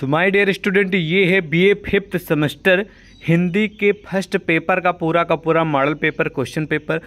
तो my dear student ये है बीए फिफ्थ सेमेस्टर हिंदी के फर्स्ट पेपर का पूरा का पूरा मॉडल पेपर क्वेश्चन पेपर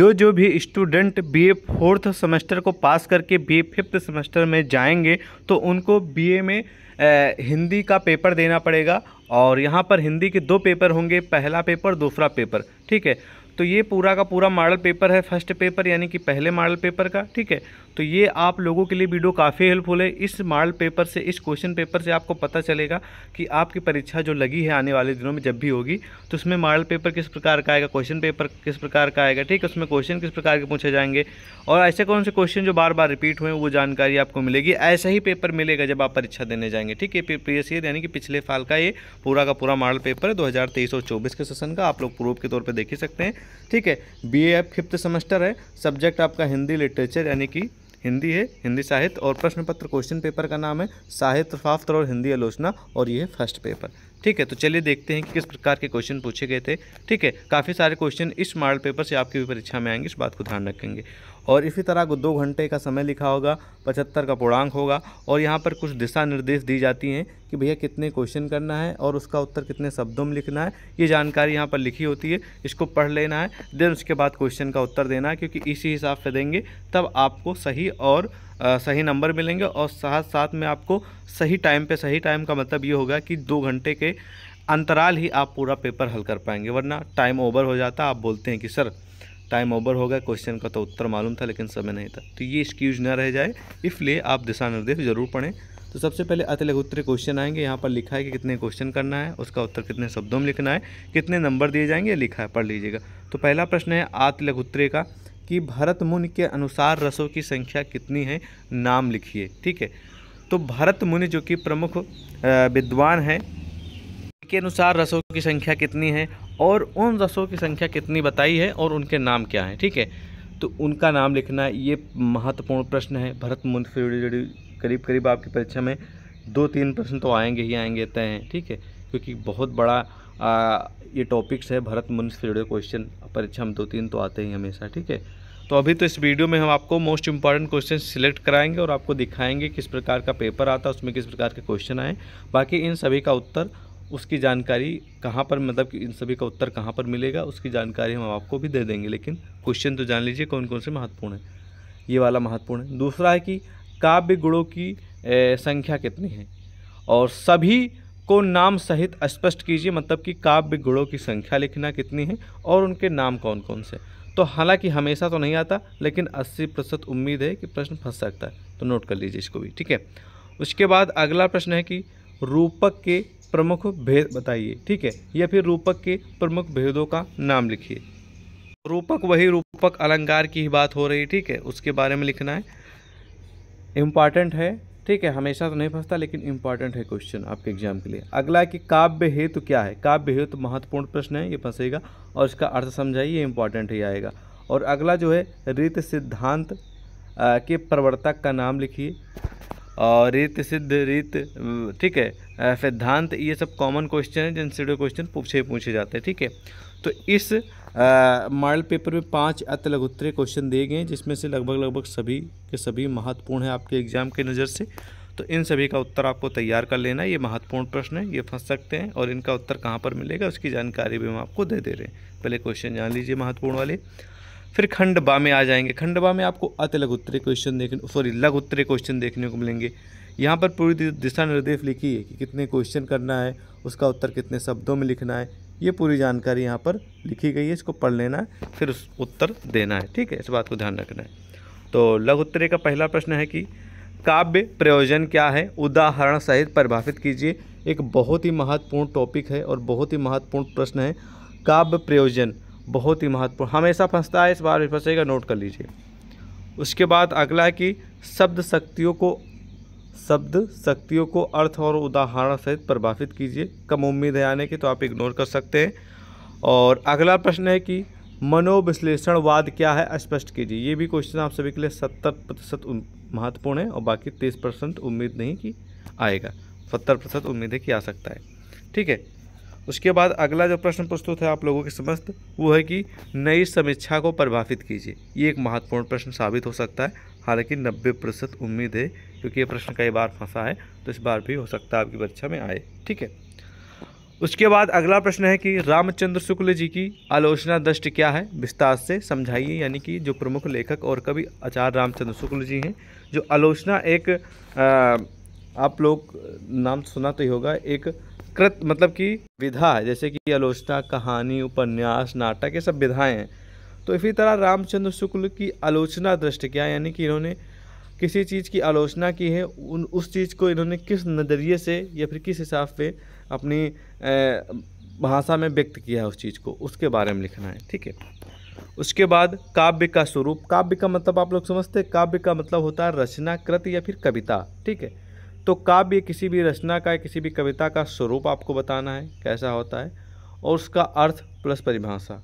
जो जो भी स्टूडेंट बीए फोर्थ सेमेस्टर को पास करके बीए फिफ्थ सेमेस्टर में जाएंगे तो उनको बीए में ए, हिंदी का पेपर देना पड़ेगा और यहाँ पर हिंदी के दो पेपर होंगे पहला पेपर दूसरा पेपर ठीक है तो ये पूरा का पूरा मॉडल पेपर है फर्स्ट पेपर यानी कि पहले मॉडल पेपर का ठीक है तो ये आप लोगों के लिए वीडियो काफ़ी हेल्पफुल है इस मॉडल पेपर से इस क्वेश्चन पेपर से आपको पता चलेगा कि आपकी परीक्षा जो लगी है आने वाले दिनों में जब भी होगी तो उसमें मॉडल पेपर किस प्रकार का आएगा क्वेश्चन पेपर किस प्रकार का आएगा ठीक है उसमें क्वेश्चन किस प्रकार के पूछे जाएंगे और ऐसे कौन से क्वेश्चन जो बार बार रिपीट हुए वो जानकारी आपको मिलेगी ऐसा ही पेपर मिलेगा जब आप परीक्षा देने जाएंगे ठीक है प्रीवियस ईयर यानी कि पिछले साल का ये पूरा का पूरा मॉडल पेपर है दो और चौबीस के सेशन का आप लोग प्रूफ के तौर पर देख ही सकते हैं ठीक है बी ए फिफ्थ सेमेस्टर है सब्जेक्ट आपका हिंदी लिटरेचर यानी कि हिंदी है हिंदी साहित्य और प्रश्न पत्र क्वेश्चन पेपर का नाम है साहित्य शास्त्र और हिंदी आलोचना और ये है फर्स्ट पेपर ठीक है तो चलिए देखते हैं कि किस प्रकार के क्वेश्चन पूछे गए थे ठीक है काफ़ी सारे क्वेश्चन इस मॉडल पेपर से आपकी भी परीक्षा में आएंगे इस बात को ध्यान रखेंगे और इसी तरह को दो घंटे का समय लिखा होगा पचहत्तर का पूर्णांक होगा और यहाँ पर कुछ दिशा निर्देश दी जाती हैं कि भैया कितने क्वेश्चन करना है और उसका उत्तर कितने शब्दों में लिखना है ये जानकारी यहाँ पर लिखी होती है इसको पढ़ लेना है देन उसके बाद क्वेश्चन का उत्तर देना है क्योंकि इसी हिसाब से देंगे तब आपको सही और सही नंबर मिलेंगे और साथ साथ में आपको सही टाइम पे सही टाइम का मतलब ये होगा कि दो घंटे के अंतराल ही आप पूरा पेपर हल कर पाएंगे वरना टाइम ओवर हो जाता आप बोलते हैं कि सर टाइम ओवर हो गया क्वेश्चन का तो उत्तर मालूम था लेकिन समय नहीं था तो ये एक्सक्यूज ना रह जाए इसलिए आप दिशा निर्देश जरूर पढ़ें तो सबसे पहले उत्तरी क्वेश्चन आएंगे यहाँ पर लिखा है कि कितने क्वेश्चन करना है उसका उत्तर कितने शब्दों में लिखना है कितने नंबर दिए जाएंगे लिखा है पढ़ लीजिएगा तो पहला प्रश्न है उत्तरी का कि भरत मुनि के अनुसार रसों की संख्या कितनी है नाम लिखिए ठीक है तो भरत मुनि जो कि प्रमुख विद्वान हैं के अनुसार रसों की संख्या कितनी है और उन रसों की संख्या कितनी बताई है और उनके नाम क्या हैं ठीक है तो उनका नाम लिखना ये महत्वपूर्ण प्रश्न है भरत मुनि से जुड़ी करीब करीब आपकी परीक्षा में दो तीन प्रश्न तो आएंगे ही आएंगे तय हैं ठीक है क्योंकि बहुत बड़ा आ, ये टॉपिक्स है भरत मुंस से जुड़े क्वेश्चन परीक्षा में दो तीन तो आते ही हमेशा ठीक है तो अभी तो इस वीडियो में हम आपको मोस्ट इंपॉर्टेंट क्वेश्चन सिलेक्ट कराएंगे और आपको दिखाएंगे किस प्रकार का पेपर आता है उसमें किस प्रकार के क्वेश्चन आए बाकी इन सभी का उत्तर उसकी जानकारी कहाँ पर मतलब कि इन सभी का उत्तर कहाँ पर मिलेगा उसकी जानकारी हम आपको भी दे देंगे लेकिन क्वेश्चन तो जान लीजिए कौन कौन से महत्वपूर्ण है ये वाला महत्वपूर्ण है दूसरा है कि काव्य गुणों की ए, संख्या कितनी है और सभी को नाम सहित स्पष्ट कीजिए मतलब कि काव्य गुणों की संख्या लिखना कितनी है और उनके नाम कौन कौन से तो हालांकि हमेशा तो नहीं आता लेकिन 80 प्रतिशत उम्मीद है कि प्रश्न फंस सकता है तो नोट कर लीजिए इसको भी ठीक है उसके बाद अगला प्रश्न है कि रूपक के प्रमुख भेद बताइए ठीक है या फिर रूपक के प्रमुख भेदों का नाम लिखिए रूपक वही रूपक अलंकार की ही बात हो रही है ठीक है उसके बारे में लिखना है इम्पॉर्टेंट है ठीक है हमेशा तो नहीं फंसता लेकिन इंपॉर्टेंट है क्वेश्चन आपके एग्जाम के लिए अगला है कि काव्य हेतु तो क्या है काव्य हेतु तो महत्वपूर्ण प्रश्न है ये फंसेगा और इसका अर्थ समझाइए इंपॉर्टेंट ही आएगा और अगला जो है रीत सिद्धांत के प्रवर्तक का नाम लिखिए और रीत सिद्ध रीत ठीक है सिद्धांत ये सब कॉमन क्वेश्चन है जिनसे क्वेश्चन पूछे पूछे जाते हैं ठीक है तो इस मॉडल पेपर में पांच अत लघुत्तरीय क्वेश्चन दिए गए हैं जिसमें से लगभग लगभग सभी के सभी महत्वपूर्ण है आपके एग्जाम के नज़र से तो इन सभी का उत्तर आपको तैयार कर लेना ये महत्वपूर्ण प्रश्न है ये फंस सकते हैं और इनका उत्तर कहाँ पर मिलेगा उसकी जानकारी भी हम आपको दे दे रहे हैं पहले क्वेश्चन जान लीजिए महत्वपूर्ण वाले फिर खंडबा में आ जाएंगे खंडबा में आपको अति उत्तरे क्वेश्चन देखने सॉरी उत्तरे क्वेश्चन देखने को मिलेंगे यहाँ पर पूरी दिशा निर्देश लिखी है कि कितने क्वेश्चन करना है उसका उत्तर कितने शब्दों में लिखना है ये पूरी जानकारी यहाँ पर लिखी गई है इसको पढ़ लेना है फिर उस उत्तर देना है ठीक है इस बात को ध्यान रखना है तो उत्तरे का पहला प्रश्न है कि काव्य प्रयोजन क्या है उदाहरण सहित परिभाषित कीजिए एक बहुत ही महत्वपूर्ण टॉपिक है और बहुत ही महत्वपूर्ण प्रश्न है काव्य प्रयोजन बहुत ही महत्वपूर्ण हमेशा फंसता है इस बार भी फंसेगा नोट कर लीजिए उसके बाद अगला है कि शब्द शक्तियों को शब्द शक्तियों को अर्थ और उदाहरण सहित प्रभावित कीजिए कम उम्मीद है आने की तो आप इग्नोर कर सकते हैं और अगला प्रश्न है कि मनोविश्लेषणवाद क्या है स्पष्ट कीजिए ये भी क्वेश्चन आप सभी के लिए सत्तर प्रतिशत महत्वपूर्ण है और बाकी तीस परसेंट उम्मीद नहीं कि आएगा सत्तर प्रतिशत उम्मीद है कि आ सकता है ठीक है उसके बाद अगला जो प्रश्न प्रस्तुत है आप लोगों के समस्त वो है कि नई समीक्षा को प्रभावित कीजिए ये एक महत्वपूर्ण प्रश्न साबित हो सकता है हालांकि नब्बे प्रतिशत उम्मीद है क्योंकि ये प्रश्न कई बार फंसा है तो इस बार भी हो सकता है आपकी परीक्षा में आए ठीक है उसके बाद अगला प्रश्न है कि रामचंद्र शुक्ल जी की आलोचना दृष्टि क्या है विस्तार से समझाइए यानी कि जो प्रमुख लेखक और कवि आचार्य रामचंद्र शुक्ल जी हैं जो आलोचना एक आ, आप लोग नाम सुना तो ही होगा एक कृत मतलब कि विधा जैसे कि आलोचना कहानी उपन्यास नाटक ये सब विधाएँ हैं तो इसी तरह रामचंद्र शुक्ल की आलोचना दृष्टि क्या यानी कि इन्होंने किसी चीज़ की आलोचना की है उन उस चीज़ को इन्होंने किस नज़रिए से या फिर किस हिसाब से अपनी भाषा में व्यक्त किया है उस चीज़ को उसके बारे में लिखना है ठीक है उसके बाद काव्य का स्वरूप काव्य का मतलब आप लोग समझते हैं काव्य का मतलब होता है रचना कृत या फिर कविता ठीक है तो काव्य किसी भी रचना का किसी भी कविता का स्वरूप आपको बताना है कैसा होता है और उसका अर्थ प्लस परिभाषा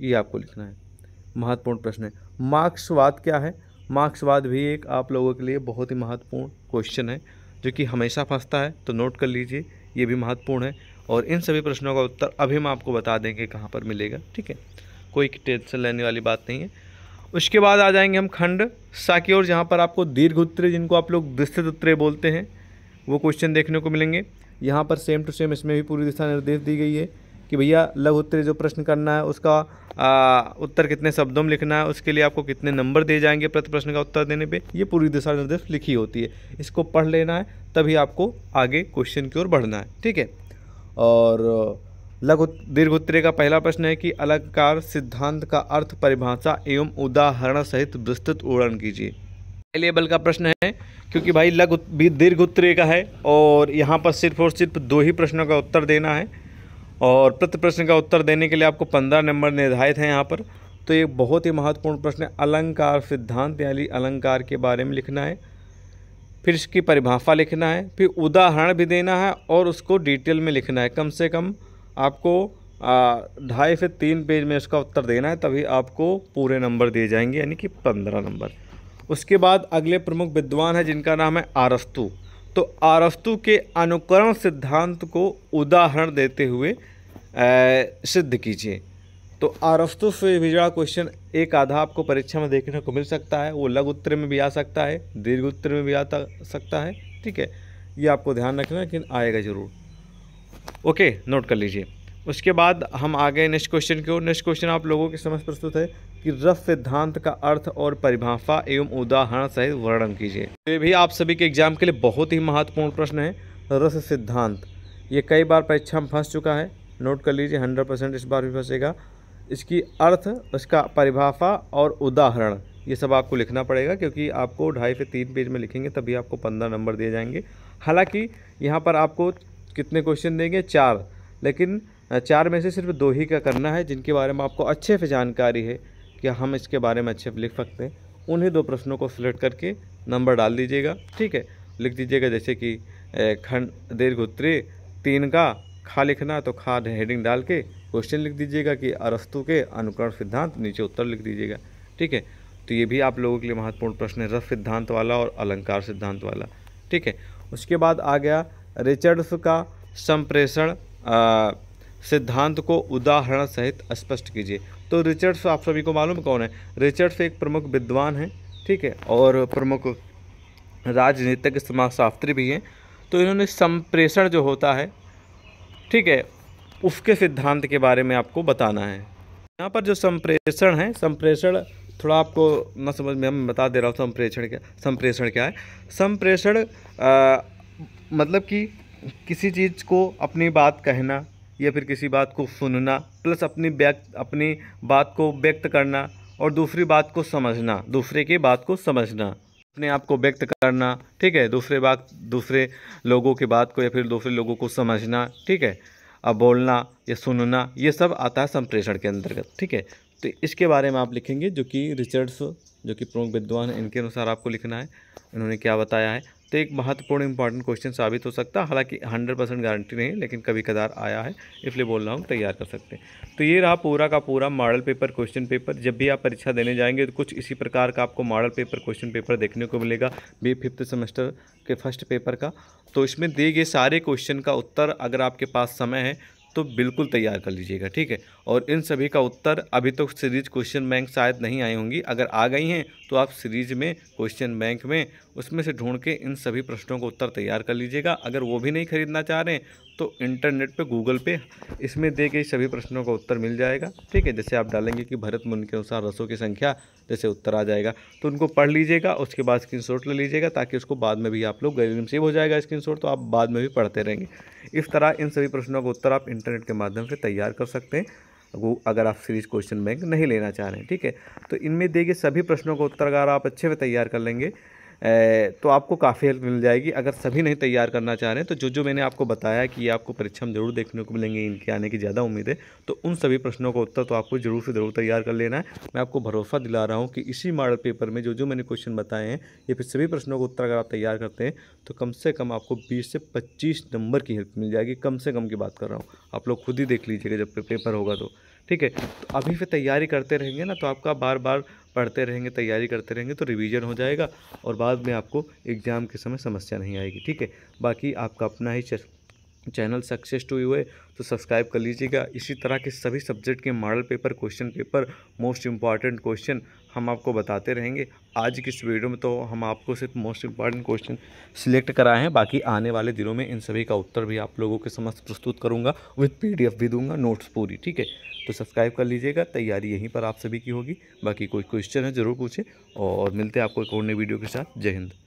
ये आपको लिखना है महत्वपूर्ण प्रश्न है मार्क्सवाद क्या है मार्क्सवाद भी एक आप लोगों के लिए बहुत ही महत्वपूर्ण क्वेश्चन है जो कि हमेशा फंसता है तो नोट कर लीजिए ये भी महत्वपूर्ण है और इन सभी प्रश्नों का उत्तर अभी हम आपको बता देंगे कहाँ पर मिलेगा ठीक है कोई टेंशन लेने वाली बात नहीं है उसके बाद आ जाएंगे हम खंड सा की ओर जहाँ पर आपको दीर्घ उत्तरे जिनको आप लोग विस्तृत उत्तरे बोलते हैं वो क्वेश्चन देखने को मिलेंगे यहाँ पर सेम टू सेम इसमें भी पूरी दिशा निर्देश दी गई है कि भैया लघु उत्तरे जो प्रश्न करना है उसका आ, उत्तर कितने शब्दों में लिखना है उसके लिए आपको कितने नंबर दिए जाएंगे प्रति प्रश्न का उत्तर देने पे ये पूरी दिशा निर्देश लिखी होती है इसको पढ़ लेना है तभी आपको आगे क्वेश्चन की ओर बढ़ना है ठीक है और लघु दीर्घ उत्तरे का पहला प्रश्न है कि अलंकार सिद्धांत का अर्थ परिभाषा एवं उदाहरण सहित विस्तृत वर्णन कीजिए एलेबल का प्रश्न है क्योंकि भाई लघु भी दीर्घ उत्तरे का है और यहाँ पर सिर्फ और सिर्फ दो ही प्रश्नों का उत्तर देना है और प्रति प्रश्न का उत्तर देने के लिए आपको पंद्रह नंबर निर्धारित हैं यहाँ पर तो ये बहुत ही महत्वपूर्ण प्रश्न है अलंकार सिद्धांत यानी अलंकार के बारे में लिखना है फिर इसकी परिभाषा लिखना है फिर उदाहरण भी देना है और उसको डिटेल में लिखना है कम से कम आपको ढाई से तीन पेज में इसका उत्तर देना है तभी आपको पूरे नंबर दिए जाएंगे यानी कि पंद्रह नंबर उसके बाद अगले प्रमुख विद्वान हैं जिनका नाम है आरस्तु तो आरस्तु के अनुकरण सिद्धांत को उदाहरण देते हुए सिद्ध कीजिए तो आरस्तु से जुड़ा क्वेश्चन एक आधा आपको परीक्षा में देखने को मिल सकता है वो लघु उत्तर में भी आ सकता है दीर्घ उत्तर में भी आ सकता है ठीक है ये आपको ध्यान रखना लेकिन आएगा ज़रूर ओके नोट कर लीजिए उसके बाद हम आ गए नेक्स्ट क्वेश्चन की ओर नेक्स्ट क्वेश्चन आप लोगों के समझ प्रस्तुत है कि रफ सिद्धांत का अर्थ और परिभाषा एवं उदाहरण सहित वर्णन कीजिए ये भी आप सभी के एग्जाम के लिए बहुत ही महत्वपूर्ण प्रश्न है रस सिद्धांत ये कई बार परीक्षा में फंस चुका है नोट कर लीजिए हंड्रेड परसेंट इस बार भी फंसेगा इसकी अर्थ उसका परिभाषा और उदाहरण ये सब आपको लिखना पड़ेगा क्योंकि आपको ढाई से तीन पेज में लिखेंगे तभी आपको पंद्रह नंबर दिए जाएंगे हालांकि यहाँ पर आपको कितने क्वेश्चन देंगे चार लेकिन चार में से सिर्फ दो ही का करना है जिनके बारे में आपको अच्छे से जानकारी है कि हम इसके बारे में अच्छे लिख सकते हैं उन्हीं दो प्रश्नों को सिलेक्ट करके नंबर डाल दीजिएगा ठीक है लिख दीजिएगा जैसे कि खंड दीर्घ उत्तरी तीन का खा लिखना तो खा हेडिंग डाल के क्वेश्चन लिख दीजिएगा कि अरस्तु के अनुकरण सिद्धांत नीचे उत्तर लिख दीजिएगा ठीक है तो ये भी आप लोगों के लिए महत्वपूर्ण प्रश्न है रस सिद्धांत वाला और अलंकार सिद्धांत वाला ठीक है उसके बाद आ गया रिचर्ड्स का संप्रेषण सिद्धांत को उदाहरण सहित स्पष्ट कीजिए तो रिचर्ड्स आप सभी को मालूम कौन है रिचर्ड्स एक प्रमुख विद्वान हैं ठीक है और प्रमुख राजनीतिक समाजशास्त्री भी हैं तो इन्होंने संप्रेषण जो होता है ठीक है उसके सिद्धांत के बारे में आपको बताना है यहाँ पर जो संप्रेषण है संप्रेषण थोड़ा आपको न समझ में मैं बता दे रहा हूँ संप्रेषण क्या संप्रेषण क्या है संप्रेषण मतलब कि किसी चीज़ को अपनी बात कहना या फिर किसी बात को सुनना प्लस अपनी व्यक्त अपनी बात को व्यक्त करना और दूसरी बात को समझना दूसरे की बात को समझना अपने आप को व्यक्त करना ठीक है दूसरे बात दूसरे लोगों की बात को या फिर दूसरे लोगों को समझना ठीक है अब बोलना या सुनना ये सब आता है संप्रेषण के अंतर्गत ठीक है तो इसके बारे में आप लिखेंगे जो कि रिचर्ड्स जो कि प्रमुख विद्वान हैं इनके अनुसार आपको लिखना है इन्होंने क्या बताया है तो एक महत्वपूर्ण इंपॉर्टेंट क्वेश्चन साबित हो सकता है हालांकि 100 परसेंट गारंटी नहीं लेकिन कभी कदार आया है इसलिए बोल रहा हूँ तैयार कर सकते हैं तो ये रहा पूरा का पूरा मॉडल पेपर क्वेश्चन पेपर जब भी आप परीक्षा देने जाएंगे तो कुछ इसी प्रकार का आपको मॉडल पेपर क्वेश्चन पेपर देखने को मिलेगा बी फिफ्थ सेमेस्टर के फर्स्ट पेपर का तो इसमें दिए गए सारे क्वेश्चन का उत्तर अगर आपके पास समय है तो बिल्कुल तैयार कर लीजिएगा ठीक है और इन सभी का उत्तर अभी तो सीरीज क्वेश्चन बैंक शायद नहीं आई होंगी अगर आ गई हैं तो आप सीरीज में क्वेश्चन बैंक में उसमें से ढूंढ के इन सभी प्रश्नों का उत्तर तैयार कर लीजिएगा अगर वो भी नहीं खरीदना चाह रहे हैं तो इंटरनेट पे गूगल पे इसमें दे के सभी प्रश्नों का उत्तर मिल जाएगा ठीक है जैसे आप डालेंगे कि भरत मुन के अनुसार रसों की संख्या जैसे उत्तर आ जाएगा तो उनको पढ़ लीजिएगा उसके बाद स्क्रीन ले लीजिएगा ताकि उसको बाद में भी आप लोग गरीब सेव हो जाएगा स्क्रीन तो आप बाद में भी पढ़ते रहेंगे इस तरह इन सभी प्रश्नों का उत्तर आप इंटरनेट के माध्यम से तैयार कर सकते हैं वो अगर आप सीरीज क्वेश्चन बैंक नहीं लेना चाह रहे हैं ठीक है तो इनमें दिए गए सभी प्रश्नों का उत्तर अगर आप अच्छे से तैयार कर लेंगे तो आपको काफ़ी हेल्प मिल जाएगी अगर सभी नहीं तैयार करना चाह रहे हैं तो जो जो मैंने आपको बताया कि ये आपको परीक्षा में ज़रूर देखने को मिलेंगे इनके आने की ज़्यादा उम्मीद है तो उन सभी प्रश्नों का उत्तर तो आपको ज़रूर से ज़रूर तैयार कर लेना है मैं आपको भरोसा दिला रहा हूँ कि इसी मॉडल पेपर में जो जो मैंने क्वेश्चन बताए हैं या फिर सभी प्रश्नों का उत्तर अगर आप तैयार करते हैं तो कम से कम आपको बीस से पच्चीस नंबर की हेल्प मिल जाएगी कम से कम की बात कर रहा हूँ आप लोग खुद ही देख लीजिएगा जब पेपर होगा तो ठीक है तो अभी फिर तैयारी करते रहेंगे ना तो आपका बार बार पढ़ते रहेंगे तैयारी करते रहेंगे तो रिवीजन हो जाएगा और बाद में आपको एग्ज़ाम के समय समस्या नहीं आएगी ठीक है बाकी आपका अपना ही चैनल सक्सेस टू यू है तो सब्सक्राइब कर लीजिएगा इसी तरह के सभी सब्जेक्ट के model paper question paper most important question हम आपको बताते रहेंगे आज की इस वीडियो में तो हम आपको सिर्फ मोस्ट इंपॉर्टेंट क्वेश्चन सिलेक्ट कराए हैं बाकी आने वाले दिनों में इन सभी का उत्तर भी आप लोगों के समक्ष प्रस्तुत करूँगा विथ पी भी दूंगा नोट्स पूरी ठीक है तो सब्सक्राइब कर लीजिएगा तैयारी यहीं पर आप सभी की होगी बाकी कोई क्वेश्चन है ज़रूर पूछें और मिलते हैं आपको एक और नई वीडियो के साथ जय हिंद